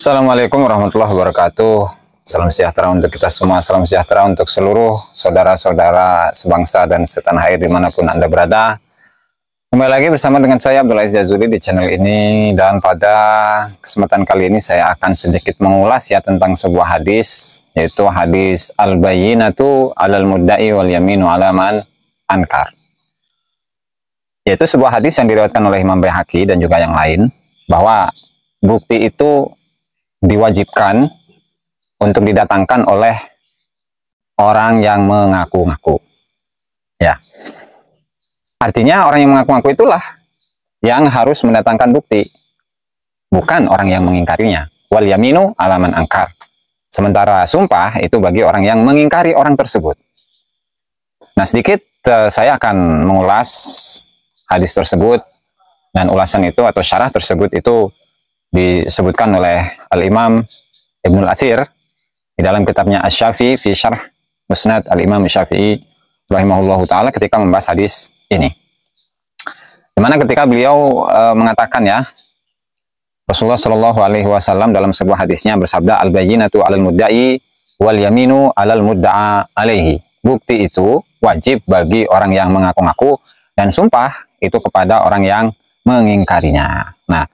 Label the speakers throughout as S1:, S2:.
S1: Assalamualaikum warahmatullahi wabarakatuh. Salam sejahtera untuk kita semua. Salam sejahtera untuk seluruh saudara-saudara sebangsa dan setanah air dimanapun Anda berada. Kembali lagi bersama dengan saya Abdullah Jazuli di channel ini. Dan pada kesempatan kali ini saya akan sedikit mengulas ya tentang sebuah hadis. Yaitu hadis Al-Bayyinatu alal mudda'i wal yaminu alaman ankar. Yaitu sebuah hadis yang diriwayatkan oleh Imam Bayhaki dan juga yang lain. Bahwa bukti itu diwajibkan untuk didatangkan oleh orang yang mengaku-ngaku. Ya. Artinya orang yang mengaku-ngaku itulah yang harus mendatangkan bukti. Bukan orang yang mengingkarinya. Wal yaminu alaman angkar. Sementara sumpah itu bagi orang yang mengingkari orang tersebut. Nah, sedikit uh, saya akan mengulas hadis tersebut dan ulasan itu atau syarah tersebut itu disebutkan oleh Al-Imam Ibnul Al Athir di dalam kitabnya Asy-Syafi'i fi Syarh Musnad Al-Imam Syafi'i rahimahullahu taala ketika membahas hadis ini. Dimana ketika beliau e, mengatakan ya Rasulullah Shallallahu alaihi wasallam dalam sebuah hadisnya bersabda al-bayyinatu 'alal mudda'i wal yaminu 'alal mudda'a alaihi. Bukti itu wajib bagi orang yang mengaku-ngaku dan sumpah itu kepada orang yang mengingkarinya. Nah,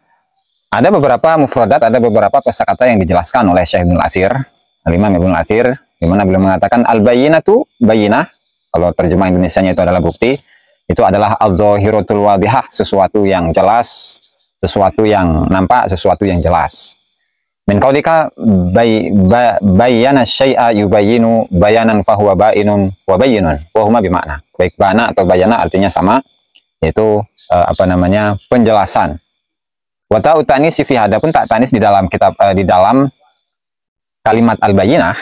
S1: ada beberapa mufradat, ada beberapa kosakata yang dijelaskan oleh Syekh Ibnu Athir, Al-Imam Ibnu Athir, di mana beliau mengatakan al-bayyinatu bayyinah, kalau terjemah Indonesianya itu adalah bukti, itu adalah al-zahiratul wadihah, sesuatu yang jelas, sesuatu yang nampak, sesuatu yang jelas. Min qaulika bay, bay, bayyana syai'a yubayyinu bayanan fahuwa bainun wa bayyinun wa bimakna. Baik bana atau bayana artinya sama yaitu eh, apa namanya penjelasan Wata utani fihada pun tak tanis di dalam kitab uh, di dalam kalimat al-bayyinah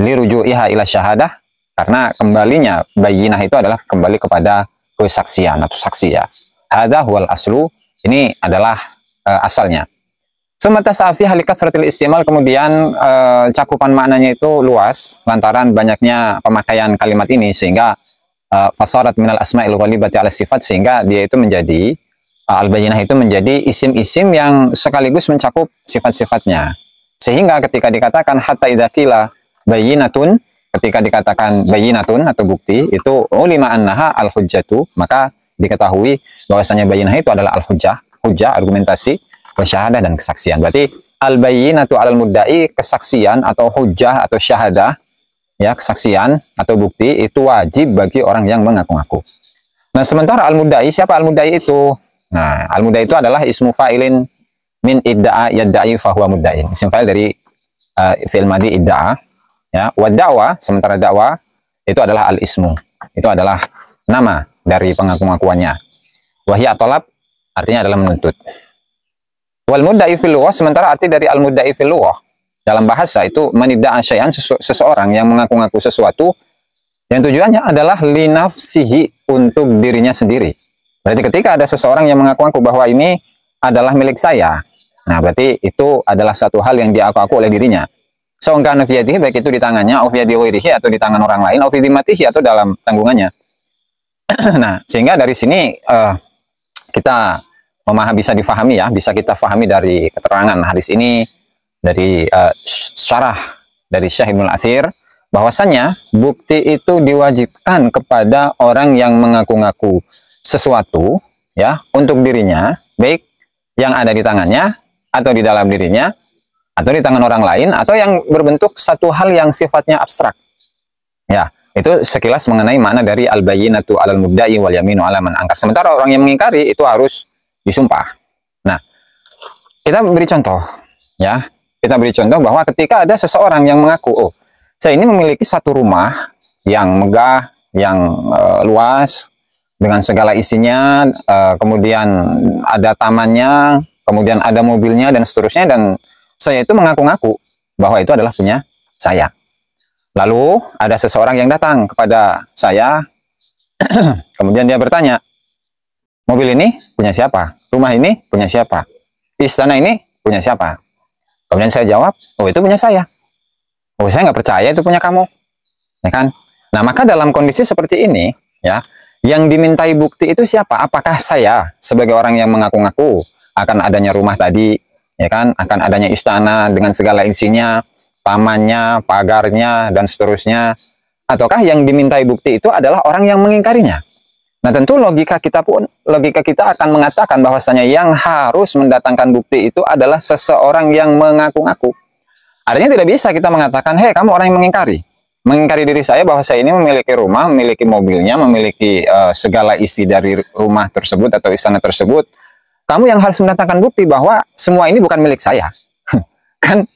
S1: li ruju'iha ila syahadah karena kembalinya bayinah itu adalah kembali kepada kesaksian atau saksi ya. Hadza huwal aslu ini adalah uh, asalnya. Semata safi halikat suratil istimal kemudian e, cakupan maknanya itu luas lantaran banyaknya pemakaian kalimat ini sehingga e, fasarat minal asma'il ghalibati ala sifat sehingga dia itu menjadi al-bayyinah itu menjadi isim-isim yang sekaligus mencakup sifat-sifatnya. Sehingga ketika dikatakan hatta idakila bayinatun, ketika dikatakan bayinatun atau bukti itu ulima annaha al-hujjatu, maka diketahui bahwasanya bayinah itu adalah al-hujjah, hujjah argumentasi, syahadah dan kesaksian. Berarti al bayinatu al mudda'i kesaksian atau hujjah atau syahadah ya kesaksian atau bukti itu wajib bagi orang yang mengaku-ngaku. Nah, sementara al-mudda'i siapa al-mudda'i itu? Nah, al itu adalah ismu fa'ilin min idda'a yadda'i fahuwa mudda'in. Isim fa'il dari uh, fi'il madi idda'a. Ya, wa da'wa, sementara dakwa itu adalah al-ismu. Itu adalah nama dari pengaku-pengakuannya. Wahya tolap, artinya adalah menuntut. Wal mudda'i fil sementara arti dari al mudda'i fil dalam bahasa itu menidda'a syai'an sesu seseorang yang mengaku-ngaku sesuatu yang tujuannya adalah linafsihi untuk dirinya sendiri Berarti ketika ada seseorang yang mengaku-ngaku bahwa ini adalah milik saya, nah berarti itu adalah satu hal yang diaku-aku oleh dirinya. Songkan fiyadihi baik itu di tangannya, ofiyadi wairihi, atau di tangan orang lain, ofidimatihi atau dalam tanggungannya. nah, sehingga dari sini uh, kita memahami bisa difahami ya, bisa kita fahami dari keterangan hadis ini dari uh, syarah dari Syekh al Athir bahwasannya bukti itu diwajibkan kepada orang yang mengaku-ngaku sesuatu ya untuk dirinya, baik yang ada di tangannya atau di dalam dirinya atau di tangan orang lain atau yang berbentuk satu hal yang sifatnya abstrak. Ya, itu sekilas mengenai mana dari al-bayyinatu 'alal mubda'i wal yaminu alaman man Sementara orang yang mengingkari itu harus disumpah. Nah, kita beri contoh ya. Kita beri contoh bahwa ketika ada seseorang yang mengaku, "Oh, saya ini memiliki satu rumah yang megah, yang e, luas, dengan segala isinya, uh, kemudian ada tamannya, kemudian ada mobilnya dan seterusnya dan saya itu mengaku-ngaku bahwa itu adalah punya saya. Lalu ada seseorang yang datang kepada saya, kemudian dia bertanya, mobil ini punya siapa? Rumah ini punya siapa? Istana ini punya siapa? Kemudian saya jawab, oh itu punya saya. Oh saya nggak percaya itu punya kamu, ya kan? Nah maka dalam kondisi seperti ini, ya yang dimintai bukti itu siapa? Apakah saya sebagai orang yang mengaku-ngaku akan adanya rumah tadi, ya kan, akan adanya istana dengan segala isinya, pamannya, pagarnya, dan seterusnya? Ataukah yang dimintai bukti itu adalah orang yang mengingkarinya? Nah tentu logika kita pun, logika kita akan mengatakan bahwasanya yang harus mendatangkan bukti itu adalah seseorang yang mengaku-ngaku. Artinya tidak bisa kita mengatakan, hei kamu orang yang mengingkari mengingkari diri saya bahwa saya ini memiliki rumah, memiliki mobilnya, memiliki uh, segala isi dari rumah tersebut atau istana tersebut. Kamu yang harus mendatangkan bukti bahwa semua ini bukan milik saya. kan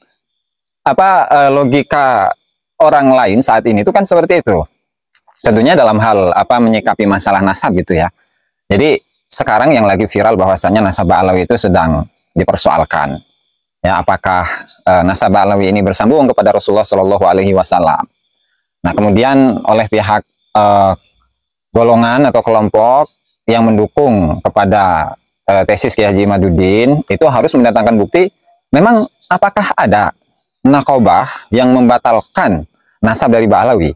S1: apa uh, logika orang lain saat ini itu kan seperti itu. Tentunya dalam hal apa menyikapi masalah nasab gitu ya. Jadi sekarang yang lagi viral bahwasannya nasabah Alawi itu sedang dipersoalkan. Ya, apakah uh, nasabah Alawi ini bersambung kepada Rasulullah Shallallahu alaihi wasallam? Nah, kemudian oleh pihak eh, golongan atau kelompok yang mendukung kepada eh, tesis Kiai Haji Madudin itu harus mendatangkan bukti memang apakah ada nakobah yang membatalkan nasab dari Ba'alawi.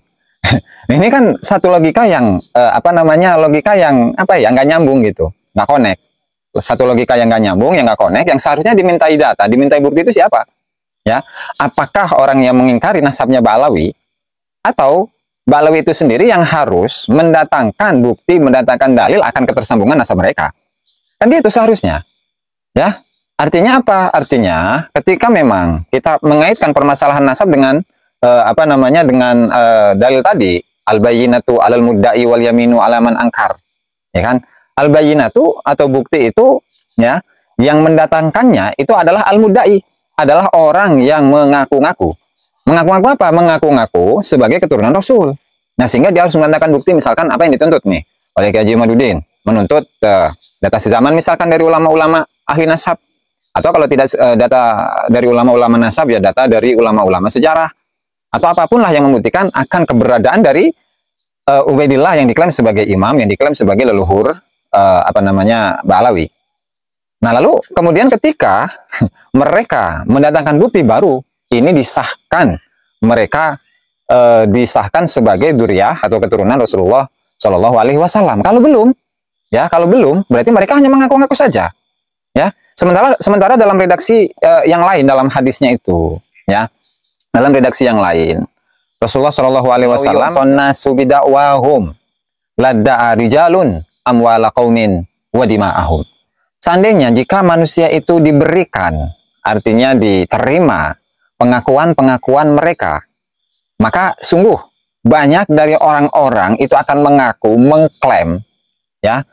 S1: ini kan satu logika yang eh, apa namanya logika yang apa ya nggak nyambung gitu, nggak konek Satu logika yang nggak nyambung, yang nggak konek yang seharusnya dimintai data, dimintai bukti itu siapa? Ya, apakah orang yang mengingkari nasabnya Ba'alawi atau Balawi itu sendiri yang harus mendatangkan bukti, mendatangkan dalil akan ketersambungan nasab mereka. Kan dia itu seharusnya. Ya, artinya apa? Artinya ketika memang kita mengaitkan permasalahan nasab dengan eh, apa namanya dengan eh, dalil tadi, al-bayyinatu 'alal mudda'i wal yaminu alaman angkar. Ya kan? Al-bayyinatu atau bukti itu ya yang mendatangkannya itu adalah al-mudda'i, adalah orang yang mengaku-ngaku. Mengaku-ngaku apa? Mengaku-ngaku sebagai keturunan Rasul. Nah, sehingga dia harus menandakan bukti misalkan apa yang dituntut nih oleh Kiai Madudin Menuntut uh, data sezaman misalkan dari ulama-ulama ahli nasab. Atau kalau tidak uh, data dari ulama-ulama nasab, ya data dari ulama-ulama sejarah. Atau apapun lah yang membuktikan akan keberadaan dari uh, Ubaidillah yang diklaim sebagai imam, yang diklaim sebagai leluhur, uh, apa namanya, Ba'alawi. Nah, lalu kemudian ketika mereka mendatangkan bukti baru ini disahkan mereka e, disahkan sebagai duriah atau keturunan Rasulullah Shallallahu Alaihi Wasallam. Kalau belum, ya kalau belum berarti mereka hanya mengaku-ngaku saja, ya. Sementara sementara dalam redaksi e, yang lain dalam hadisnya itu, ya dalam redaksi yang lain Rasulullah Shallallahu Alaihi oh, iya, Wasallam subidawahum ladda rijalun amwala kaumin wadima'ahum. Seandainya jika manusia itu diberikan, artinya diterima pengakuan-pengakuan mereka. Maka sungguh banyak dari orang-orang itu akan mengaku, mengklaim ya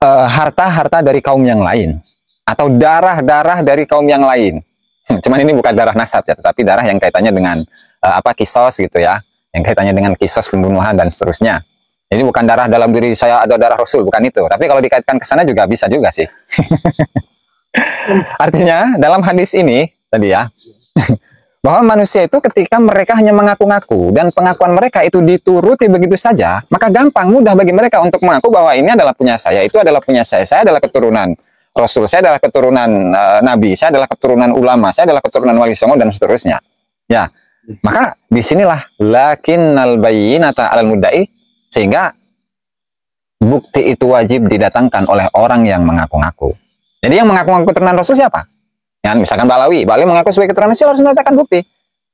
S1: eh, harta-harta e, dari kaum yang lain atau darah-darah dari kaum yang lain. Hmm, cuman ini bukan darah nasab ya, tetapi darah yang kaitannya dengan e, apa kisos gitu ya, yang kaitannya dengan kisos pembunuhan dan seterusnya. Ini bukan darah dalam diri saya ada darah Rasul, bukan itu. Tapi kalau dikaitkan ke sana juga bisa juga sih. Artinya dalam hadis ini tadi ya, bahwa manusia itu ketika mereka hanya mengaku-ngaku dan pengakuan mereka itu dituruti begitu saja, maka gampang mudah bagi mereka untuk mengaku bahwa ini adalah punya saya, itu adalah punya saya, saya adalah keturunan Rasul, saya adalah keturunan e, Nabi, saya adalah keturunan ulama, saya adalah keturunan wali songo dan seterusnya. Ya, maka disinilah lakin al atau al mudai sehingga bukti itu wajib didatangkan oleh orang yang mengaku-ngaku. Jadi yang mengaku-ngaku keturunan Rasul siapa? Ya, misalkan Balawi, Balawi mengaku sebagai keturunan Sil harus meletakkan bukti.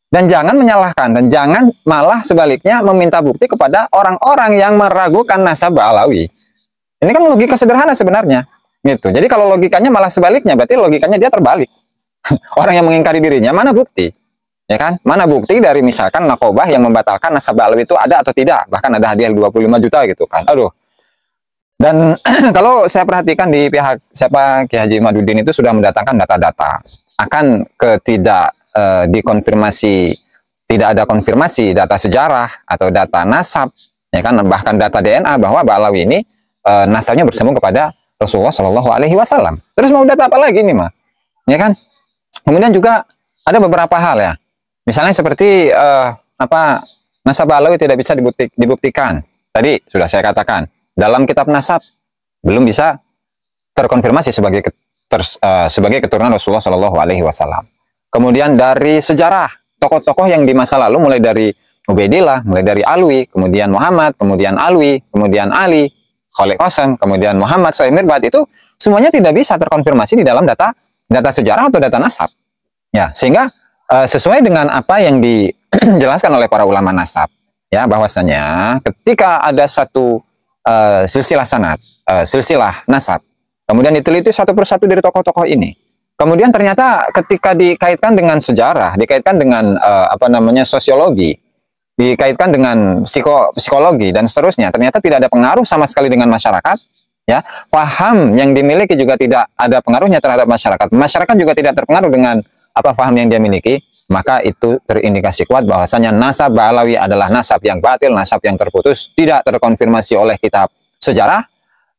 S1: Dan jangan menyalahkan, dan jangan malah sebaliknya meminta bukti kepada orang-orang yang meragukan nasab Balawi. Ini kan logika sederhana sebenarnya. gitu. Jadi kalau logikanya malah sebaliknya, berarti logikanya dia terbalik. orang yang mengingkari dirinya, mana bukti? Ya kan? Mana bukti dari misalkan nakobah yang membatalkan nasab Balawi itu ada atau tidak? Bahkan ada hadiah 25 juta gitu kan. Aduh, dan kalau saya perhatikan di pihak siapa Kiai Haji Madudin itu sudah mendatangkan data-data akan ketidak eh, dikonfirmasi tidak ada konfirmasi data sejarah atau data nasab ya kan bahkan data DNA bahwa Balawi ini eh, nasabnya bersambung kepada Rasulullah Shallallahu Alaihi Wasallam. Terus mau data apa lagi nih mah? Ya kan? Kemudian juga ada beberapa hal ya. Misalnya seperti eh, apa nasab Balawi tidak bisa dibuktikan. Tadi sudah saya katakan dalam kitab nasab belum bisa terkonfirmasi sebagai ter, uh, eh, sebagai keturunan Rasulullah Shallallahu Alaihi Wasallam. Kemudian dari sejarah tokoh-tokoh yang di masa lalu mulai dari Ubaidillah, mulai dari Alwi, kemudian Muhammad, kemudian Alwi, kemudian Ali, Khalid kemudian Muhammad Said bat itu semuanya tidak bisa terkonfirmasi di dalam data data sejarah atau data nasab. Ya, sehingga uh, sesuai dengan apa yang dijelaskan oleh para ulama nasab ya bahwasanya ketika ada satu uh, silsilah sanat, uh, silsilah nasab. Kemudian diteliti satu persatu dari tokoh-tokoh ini. Kemudian ternyata ketika dikaitkan dengan sejarah, dikaitkan dengan uh, apa namanya sosiologi, dikaitkan dengan psiko, psikologi dan seterusnya, ternyata tidak ada pengaruh sama sekali dengan masyarakat. Ya, paham yang dimiliki juga tidak ada pengaruhnya terhadap masyarakat. Masyarakat juga tidak terpengaruh dengan apa paham yang dia miliki maka itu terindikasi kuat bahwasanya nasab Ba'alawi adalah nasab yang batil, nasab yang terputus, tidak terkonfirmasi oleh kitab sejarah,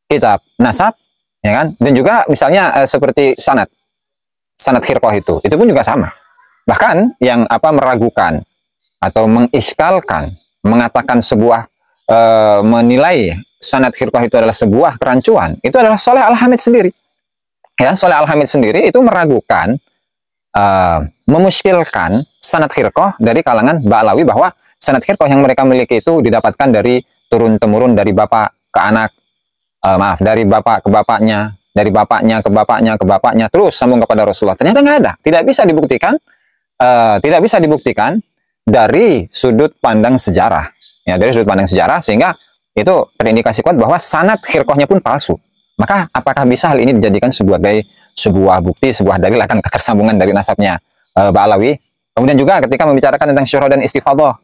S1: kitab nasab, ya kan? Dan juga misalnya eh, seperti sanad sanad khirqah itu, itu pun juga sama. Bahkan yang apa meragukan atau mengiskalkan, mengatakan sebuah eh, menilai sanad khirqah itu adalah sebuah kerancuan, itu adalah Soleh Al-Hamid sendiri. Ya, Soleh Al-Hamid sendiri itu meragukan memusyilkan eh, memuskilkan sanad khirqah dari kalangan Ba'lawi bahwa sanad khirqah yang mereka miliki itu didapatkan dari turun-temurun dari bapak ke anak, uh, maaf, dari bapak ke bapaknya, dari bapaknya ke bapaknya ke bapaknya, terus sambung kepada Rasulullah. Ternyata nggak ada, tidak bisa dibuktikan, uh, tidak bisa dibuktikan dari sudut pandang sejarah. Ya, dari sudut pandang sejarah, sehingga itu terindikasi kuat bahwa sanad khirqahnya pun palsu. Maka apakah bisa hal ini dijadikan sebagai sebuah bukti, sebuah dalil akan ketersambungan dari nasabnya e, eh, Ba'alawi. Kemudian juga ketika membicarakan tentang syuroh dan istifadah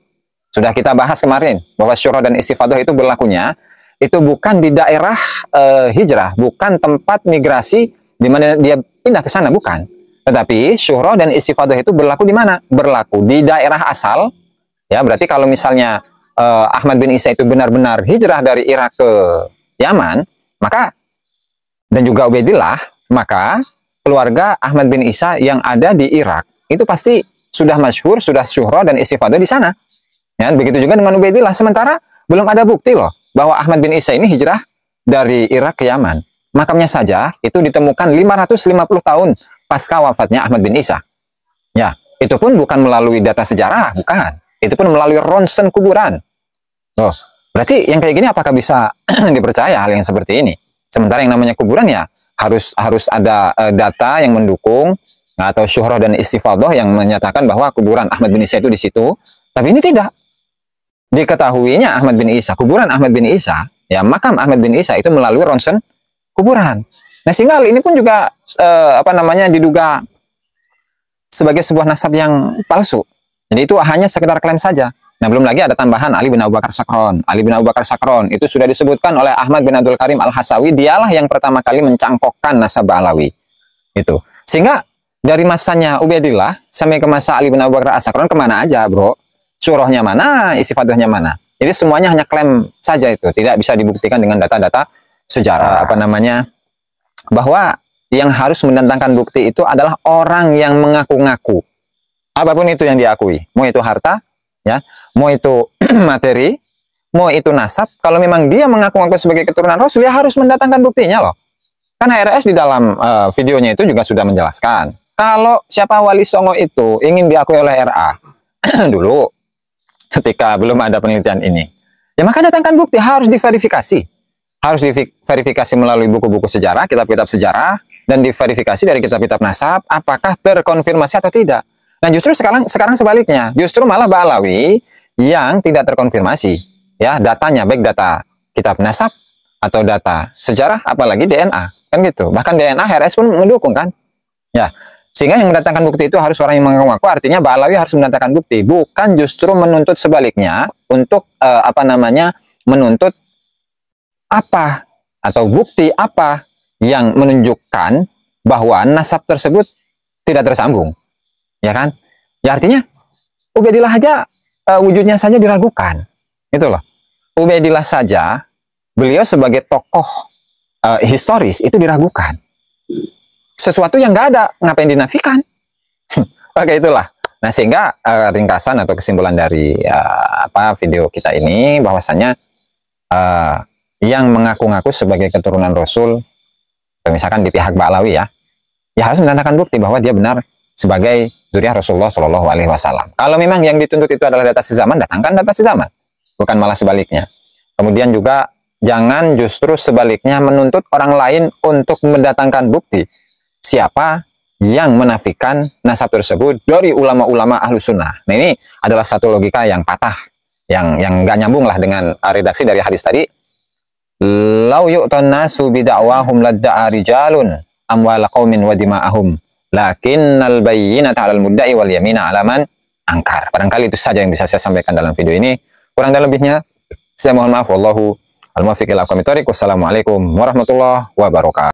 S1: sudah kita bahas kemarin bahwa syuroh dan istifadah itu berlakunya itu bukan di daerah e, hijrah, bukan tempat migrasi di mana dia pindah ke sana, bukan. Tetapi syuroh dan istifadah itu berlaku di mana? Berlaku di daerah asal. Ya, berarti kalau misalnya e, Ahmad bin Isa itu benar-benar hijrah dari Irak ke Yaman, maka dan juga Ubaidillah maka keluarga Ahmad bin Isa yang ada di Irak itu pasti sudah masyhur, sudah syuhro dan istifadah di sana. Ya, begitu juga dengan Ubaidillah. Sementara belum ada bukti loh bahwa Ahmad bin Isa ini hijrah dari Irak ke Yaman. Makamnya saja itu ditemukan 550 tahun pasca wafatnya Ahmad bin Isa. Ya, itu pun bukan melalui data sejarah, bukan. Itu pun melalui ronsen kuburan. Loh, berarti yang kayak gini apakah bisa dipercaya hal yang seperti ini? Sementara yang namanya kuburan ya harus harus ada uh, data yang mendukung nah, atau syuhrah dan istifadah yang menyatakan bahwa kuburan Ahmad bin Isa itu di situ. Tapi ini tidak. Diketahuinya Ahmad bin Isa, kuburan Ahmad bin Isa, ya makam Ahmad bin Isa itu melalui ronsen kuburan. Nah, sehingga ini pun juga uh, apa namanya diduga sebagai sebuah nasab yang palsu. Jadi itu hanya sekedar klaim saja. Nah, belum lagi ada tambahan Ali bin Abu Bakar Sakron. Ali bin Abu Bakar Sakron itu sudah disebutkan oleh Ahmad bin Abdul Karim Al-Hasawi, dialah yang pertama kali mencangkokkan nasab Alawi. Itu. Sehingga dari masanya Ubaidillah sampai ke masa Ali bin Abu Bakar Sakron kemana aja, Bro? Surahnya mana, isi faduhnya mana? Jadi semuanya hanya klaim saja itu, tidak bisa dibuktikan dengan data-data sejarah apa namanya bahwa yang harus mendatangkan bukti itu adalah orang yang mengaku-ngaku apapun itu yang diakui mau itu harta ya mau itu materi, mau itu nasab, kalau memang dia mengaku-ngaku sebagai keturunan Rasul, ya harus mendatangkan buktinya loh. Kan HRS di dalam uh, videonya itu juga sudah menjelaskan. Kalau siapa wali songo itu ingin diakui oleh RA dulu, ketika belum ada penelitian ini, ya maka datangkan bukti harus diverifikasi, harus diverifikasi melalui buku-buku sejarah, kitab-kitab sejarah, dan diverifikasi dari kitab-kitab nasab apakah terkonfirmasi atau tidak. Nah justru sekarang sekarang sebaliknya, justru malah Ba'alawi yang tidak terkonfirmasi ya datanya baik data kitab nasab atau data sejarah apalagi DNA kan gitu bahkan DNA RS pun mendukung kan ya sehingga yang mendatangkan bukti itu harus orang yang mengaku-ngaku artinya Baalawi harus mendatangkan bukti bukan justru menuntut sebaliknya untuk eh, apa namanya menuntut apa atau bukti apa yang menunjukkan bahwa nasab tersebut tidak tersambung ya kan ya artinya Ubedillah aja uh, wujudnya saja diragukan. itulah. loh. Ubaidillah saja, beliau sebagai tokoh uh, historis itu diragukan. Sesuatu yang nggak ada, ngapain dinafikan? Oke itulah. Nah sehingga uh, ringkasan atau kesimpulan dari uh, apa video kita ini bahwasannya uh, yang mengaku-ngaku sebagai keturunan Rasul, misalkan di pihak Ba'lawi ya, ya harus menandakan bukti bahwa dia benar sebagai duriah Rasulullah Shallallahu Alaihi Wasallam. Kalau memang yang dituntut itu adalah data zaman, datangkan data zaman, bukan malah sebaliknya. Kemudian juga jangan justru sebaliknya menuntut orang lain untuk mendatangkan bukti siapa yang menafikan nasab tersebut dari ulama-ulama ahlu sunnah. Nah ini adalah satu logika yang patah, yang yang nggak nyambung lah dengan redaksi dari hadis tadi. Lau yu'tan nasu bida'wahum ladda'a rijalun amwala wadima ahum lakinnal bayyinata 'alal mudda'i wal yamina alaman angkar. Barangkali itu saja yang bisa saya sampaikan dalam video ini. Kurang dan lebihnya saya mohon maaf wallahu al muafiq ila Wassalamualaikum warahmatullahi wabarakatuh.